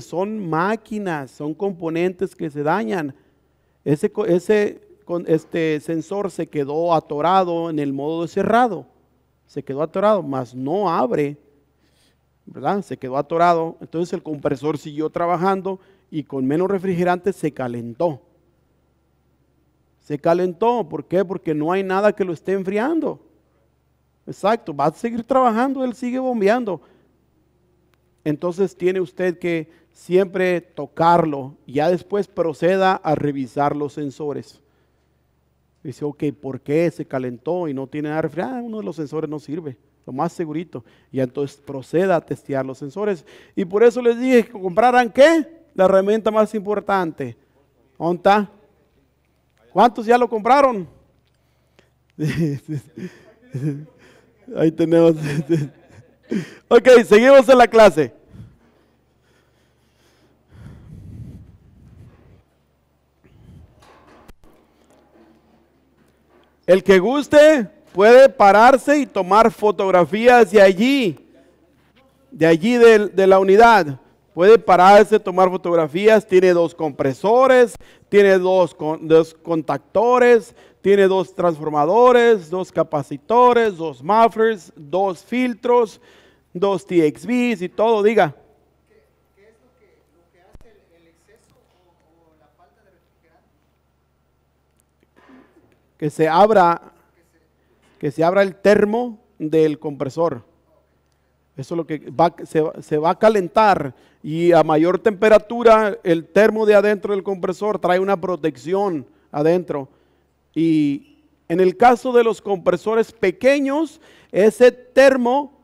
son máquinas, son componentes que se dañan. Ese, ese este sensor se quedó atorado en el modo de cerrado, se quedó atorado, mas no abre, ¿verdad? Se quedó atorado, entonces el compresor siguió trabajando y con menos refrigerante se calentó. Se calentó, ¿por qué? Porque no hay nada que lo esté enfriando. Exacto, va a seguir trabajando, él sigue bombeando, entonces tiene usted que siempre tocarlo y ya después proceda a revisar los sensores. Dice, ok, ¿por qué se calentó y no tiene nada frío? Ah, uno de los sensores no sirve, lo más segurito. Y entonces proceda a testear los sensores. Y por eso les dije que compraran qué? La herramienta más importante. ¿Onta? ¿Cuántos ya lo compraron? Ahí tenemos. Ok, seguimos en la clase. El que guste puede pararse y tomar fotografías de allí, de allí de, de la unidad. Puede pararse, tomar fotografías, tiene dos compresores, tiene dos, dos contactores, tiene dos transformadores, dos capacitores, dos mufflers, dos filtros, dos TXVs y todo, diga. que se abra que se abra el termo del compresor. Eso es lo que se, va a calentar y a mayor temperatura el termo de adentro del compresor trae una protección adentro. Y en el caso de los compresores pequeños, ese termo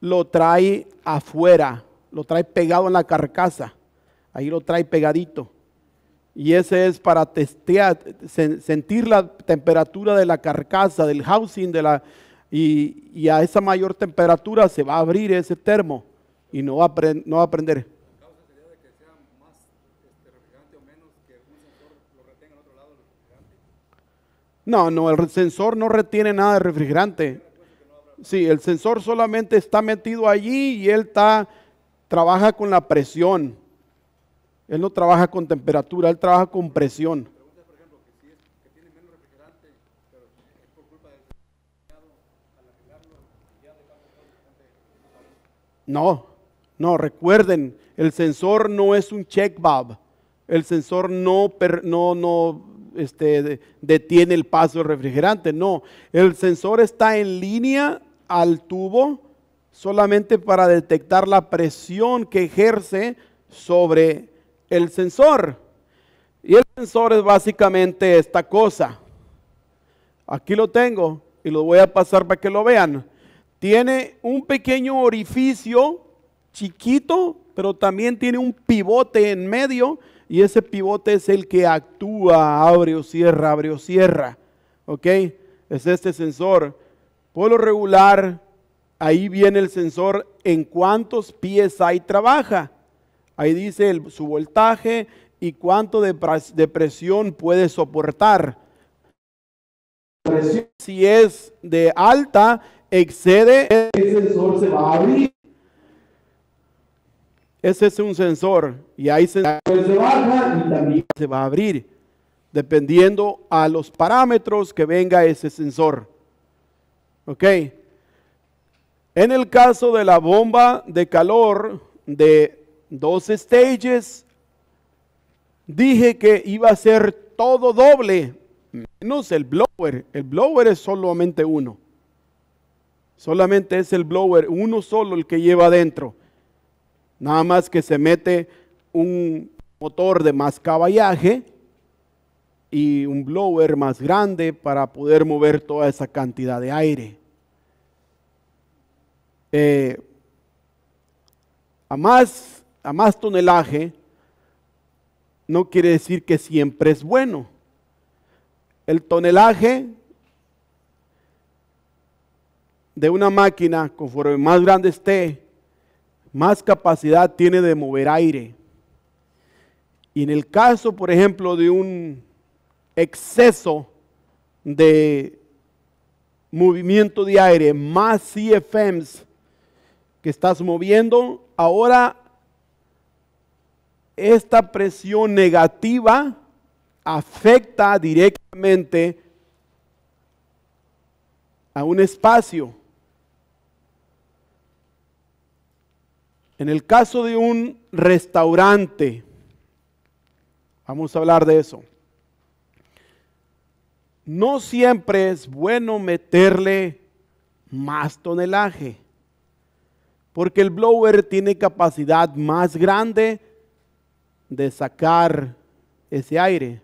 lo trae afuera, lo trae pegado en la carcasa, ahí lo trae pegadito. Y ese es para testear, sentir la temperatura de la carcasa, del housing, de la, y, a esa mayor temperatura se va a abrir ese termo y no va a, pre, no va a prender. No, no, el sensor no retiene nada de refrigerante. Sí, el sensor solamente está metido allí y él está, trabaja con la presión. Él no trabaja con temperatura, él trabaja con presión. No, no, recuerden, el sensor no es un check valve. El sensor no, no, no este, detiene el paso del refrigerante, no. El sensor está en línea al tubo solamente para detectar la presión que ejerce sobre el sensor. Y el sensor es básicamente esta cosa. Aquí lo tengo y lo voy a pasar para que lo vean. Tiene un pequeño orificio chiquito, pero también tiene un pivote en medio y ese pivote es el que actúa, abre o cierra, abre o cierra. ¿Ok? Es este sensor. Polo regular, ahí viene el sensor en cuántos pies hay trabaja. Ahí dice su voltaje y cuánto de, de presión puede soportar. Si es de alta, excede, ese sensor se va a abrir. Ese es un sensor y ahí se, pues también se va a abrir, dependiendo a los parámetros que venga ese sensor. ¿Ok? En el caso de la bomba de calor de dos stages, dije que iba a ser todo doble, menos el blower. El blower es solamente uno. Solamente es el blower, uno solo el que lleva adentro. Nada más que se mete un motor de más caballaje y un blower más grande para poder mover toda esa cantidad de aire. Eh, a, más, a más tonelaje no quiere decir que siempre es bueno. El tonelaje de una máquina, conforme más grande esté, más capacidad tiene de mover aire. Y en el caso, por ejemplo, de un exceso de movimiento de aire, más CFMs que estás moviendo, ahora esta presión negativa afecta directamente a un espacio En el caso de un restaurante, vamos a hablar de eso. No siempre es bueno meterle más tonelaje, porque el blower tiene capacidad más grande de sacar ese aire.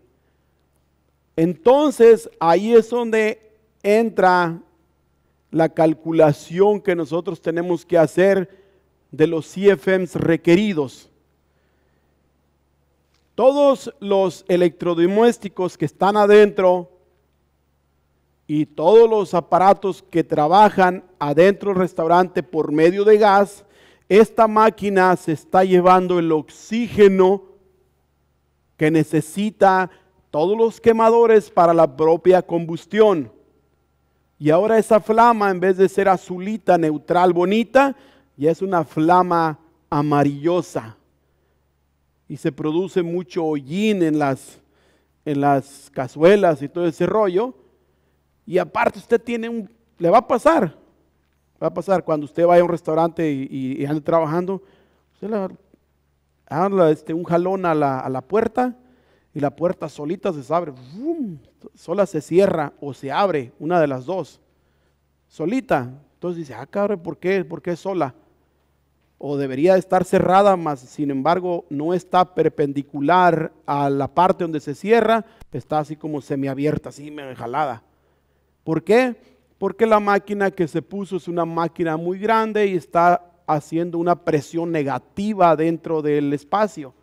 Entonces ahí es donde entra la calculación que nosotros tenemos que hacer de los CFMs requeridos. Todos los electrodomésticos que están adentro y todos los aparatos que trabajan adentro del restaurante por medio de gas, esta máquina se está llevando el oxígeno que necesita todos los quemadores para la propia combustión. Y ahora esa flama, en vez de ser azulita, neutral, bonita, y es una flama amarillosa y se produce mucho hollín en las, en las cazuelas y todo ese rollo. Y aparte usted tiene un, le va a pasar, va a pasar cuando usted va a un restaurante y, y, ande trabajando, usted le da este, un jalón a la, puerta y la puerta solita se abre, sola se cierra o se abre, una de las dos, solita. Entonces dice, ah, cabrón, ¿por qué? ¿Por qué sola? o debería estar cerrada, mas sin embargo no está perpendicular a la parte donde se cierra, está así como semiabierta, así jalada. ¿Por qué? Porque la máquina que se puso es una máquina muy grande y está haciendo una presión negativa dentro del espacio.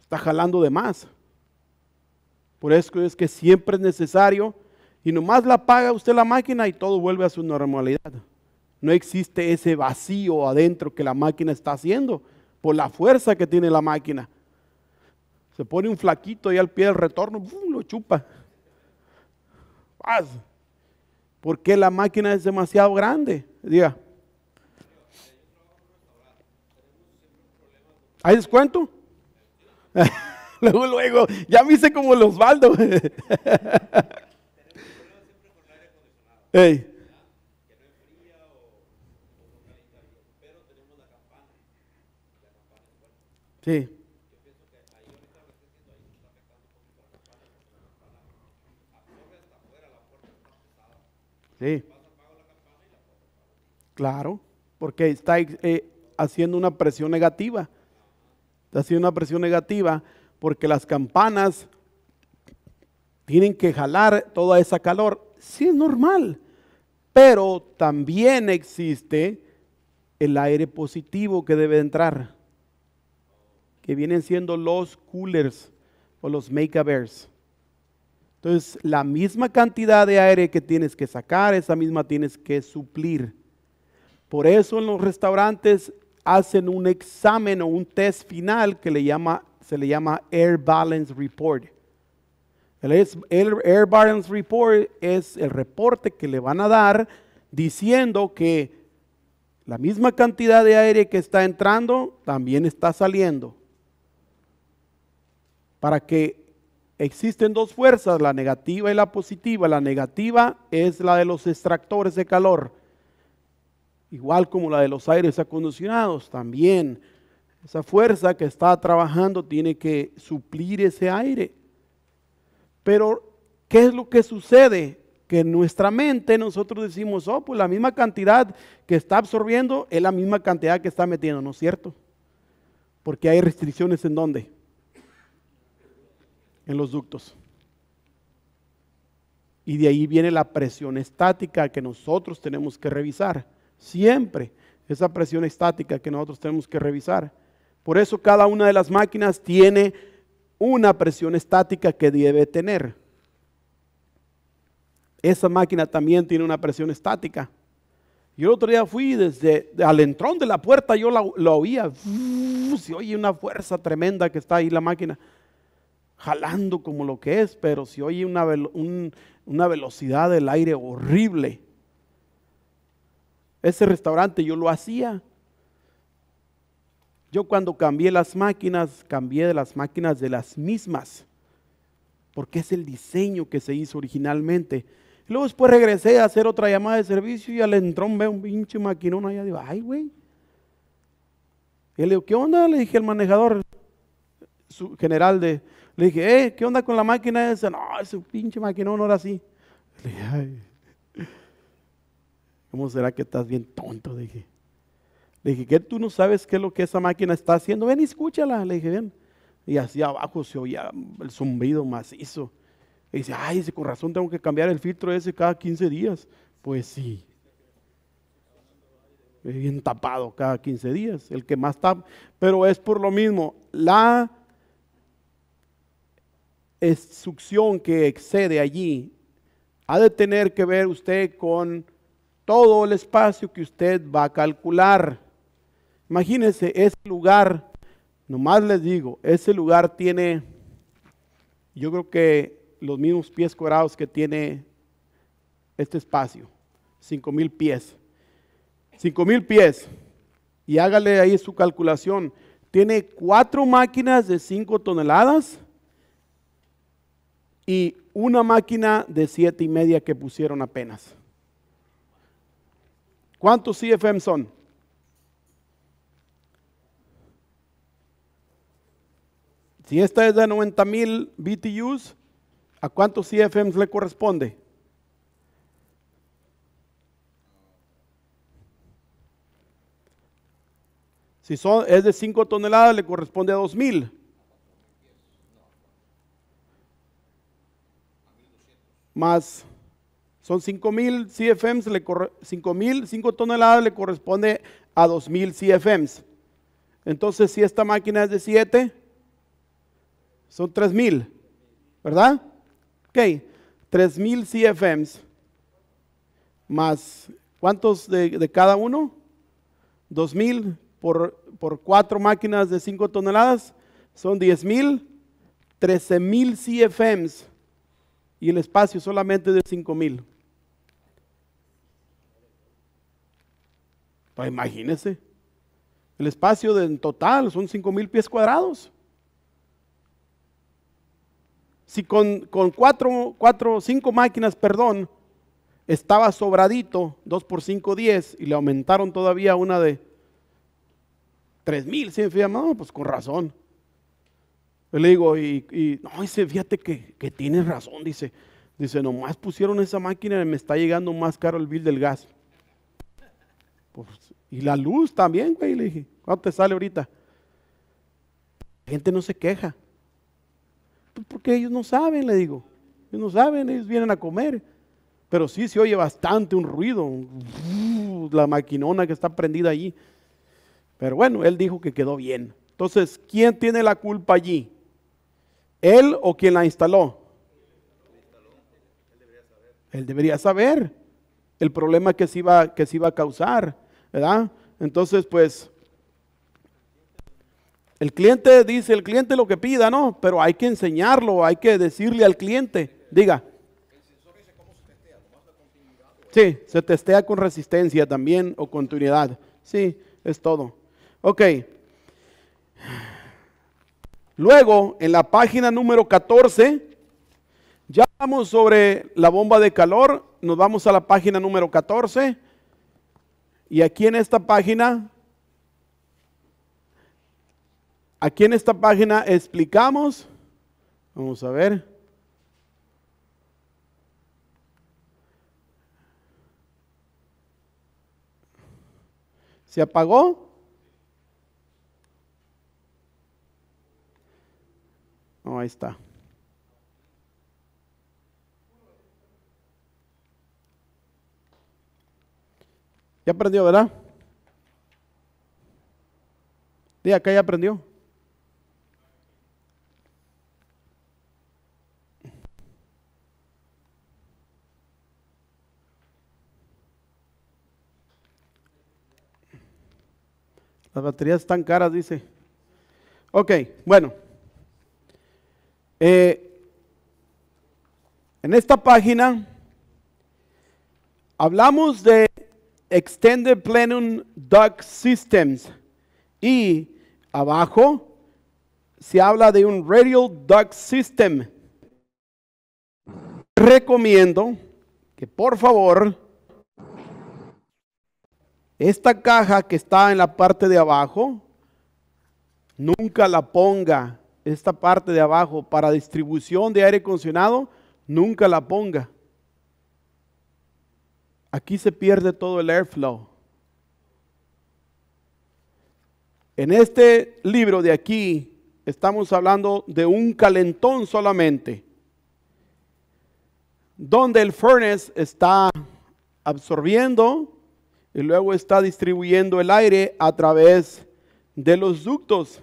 Está jalando de más. Por eso es que siempre es necesario y nomás la apaga usted la máquina y todo vuelve a su normalidad no existe ese vacío adentro que la máquina está haciendo por la fuerza que tiene la máquina. Se pone un flaquito ahí al pie del retorno, lo chupa. ¿Por Porque la máquina es demasiado grande. Diga. ¿Hay descuento? luego, luego, ya me hice como los baldos. Ey. Sí. Sí. Claro, porque está eh, haciendo una presión negativa. Está haciendo una presión negativa porque las campanas tienen que jalar toda esa calor. Sí, es normal. Pero también existe el aire positivo que debe entrar que vienen siendo los coolers o los make bears Entonces, la misma cantidad de aire que tienes que sacar, esa misma tienes que suplir. Por eso en los restaurantes hacen un examen o un test final que se le llama Air Balance Report. El Air Balance Report es el reporte que le van a dar diciendo que la misma cantidad de aire que está entrando también está saliendo para que existen dos fuerzas, la negativa y la positiva. La negativa es la de los extractores de calor, igual como la de los aires acondicionados también. Esa fuerza que está trabajando tiene que suplir ese aire. Pero, ¿qué es lo que sucede? Que en nuestra mente nosotros decimos, oh, pues la misma cantidad que está absorbiendo es la misma cantidad que está metiendo, ¿no es cierto? Porque hay restricciones en dónde? en los ductos. Y de ahí viene la presión estática que nosotros tenemos que revisar. Siempre esa presión estática que nosotros tenemos que revisar. Por eso cada una de las máquinas tiene una presión estática que debe tener. Esa máquina también tiene una presión estática. Yo el otro día fui desde al entrón de la puerta, yo la, oía. se oye una fuerza tremenda que está ahí la máquina jalando como lo que es, pero si oye una, una velocidad del aire horrible. Ese restaurante yo lo hacía. Yo cuando cambié las máquinas, cambié de las máquinas de las mismas, porque es el diseño que se hizo originalmente. Luego después regresé a hacer otra llamada de servicio y al entrón veo un pinche maquinón allá. Digo, ay, güey. Y le digo, ¿qué onda? Le dije al manejador su general de, le dije, eh, ¿qué onda con la máquina esa? No, ese pinche máquina no era así. Le dije, ay, ¿cómo será que estás bien tonto? Le dije. ¿qué tú no sabes qué es lo que esa máquina está haciendo? Ven y escúchala. Le dije, ven. Y así abajo se oía el zumbido macizo. Y dice, ay, ese con razón tengo que cambiar el filtro ese cada 15 días. Pues sí. Bien tapado cada 15 días, el que más tapa. Pero es por lo mismo, la succión que excede allí ha de tener que ver usted con todo el espacio que usted va a calcular. Imagínense, ese lugar, nomás les digo, ese lugar tiene, yo creo que los mismos pies cuadrados que tiene este espacio, cinco mil pies. Cinco mil pies. Y hágale ahí su calculación. Tiene cuatro máquinas de 5 toneladas y una máquina de siete y media que pusieron apenas. ¿Cuántos CFM son? Si esta es de 90 mil BTUs, ¿a cuántos CFM le corresponde? Si son, es de 5 toneladas, le corresponde a dos mil. más son 5000 CFMs, 5000, 5 toneladas le corresponde a 2000 CFMs. Entonces, si esta máquina es de 7, son 3000, ¿verdad? Ok, 3000 CFMs más, ¿cuántos de, cada uno? 2000 por 4 máquinas de 5 toneladas son 10000, 13000 CFMs y el espacio solamente de 5.000. mil. Pues imagínense, el espacio en total son 5.000 pies cuadrados. Si con, con cuatro, cuatro, cinco máquinas, perdón, estaba sobradito, 2 por 5, 10, y le aumentaron todavía una de 3.000, mil, ¿sí? pues con razón le digo, y, no, dice, fíjate que, que tienes razón, dice. Dice, nomás pusieron esa máquina y me está llegando más caro el bill del gas. Pues, y la luz también, güey, le dije, ¿cuánto te sale ahorita? La gente no se queja. Pues, porque ellos no saben, le digo. Ellos no saben, ellos vienen a comer. Pero sí se oye bastante un ruido, la maquinona que está prendida allí. Pero bueno, él dijo que quedó bien. Entonces, ¿quién tiene la culpa allí? ¿Él o quien la instaló? Él debería saber el problema que se iba, que se iba a causar, ¿verdad? Entonces, pues, el cliente dice, el cliente lo que pida, ¿no? Pero hay que enseñarlo, hay que decirle al cliente, diga. Sí, se testea con resistencia también o continuidad. Sí, es todo. Ok. Luego, en la página número 14, ya vamos sobre la bomba de calor, nos vamos a la página número 14. Y aquí en esta página, aquí en esta página explicamos, vamos a ver. ¿Se apagó? ahí está. Ya aprendió, ¿verdad? De acá ya aprendió. Las baterías están caras, dice. Ok, bueno. Eh, en esta página hablamos de Extended Plenum Duct Systems y abajo se habla de un Radial Duct System. Recomiendo que por favor esta caja que está en la parte de abajo nunca la ponga esta parte de abajo para distribución de aire acondicionado, nunca la ponga. Aquí se pierde todo el airflow. En este libro de aquí estamos hablando de un calentón solamente, donde el furnace está absorbiendo y luego está distribuyendo el aire a través de los ductos.